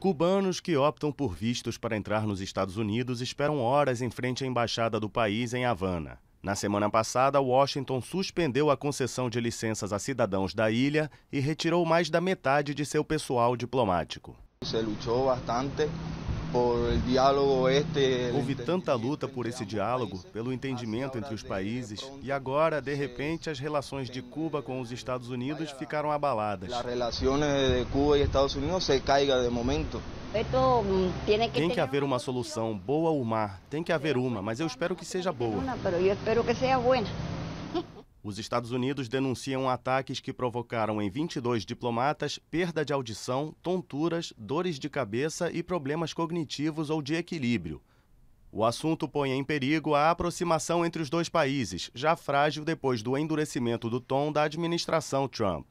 Cubanos que optam por vistos para entrar nos Estados Unidos esperam horas em frente à embaixada do país em Havana. Na semana passada, Washington suspendeu a concessão de licenças a cidadãos da ilha e retirou mais da metade de seu pessoal diplomático. Se lutou bastante Houve tanta luta por esse diálogo, pelo entendimento entre os países, e agora, de repente, as relações de Cuba com os Estados Unidos ficaram abaladas. As relações de Cuba e Estados Unidos se caiga de momento. Mm, Tem que haver uma solução, boa ou má. Tem que haver uma, mas eu espero que seja boa. Os Estados Unidos denunciam ataques que provocaram em 22 diplomatas perda de audição, tonturas, dores de cabeça e problemas cognitivos ou de equilíbrio. O assunto põe em perigo a aproximação entre os dois países, já frágil depois do endurecimento do tom da administração Trump.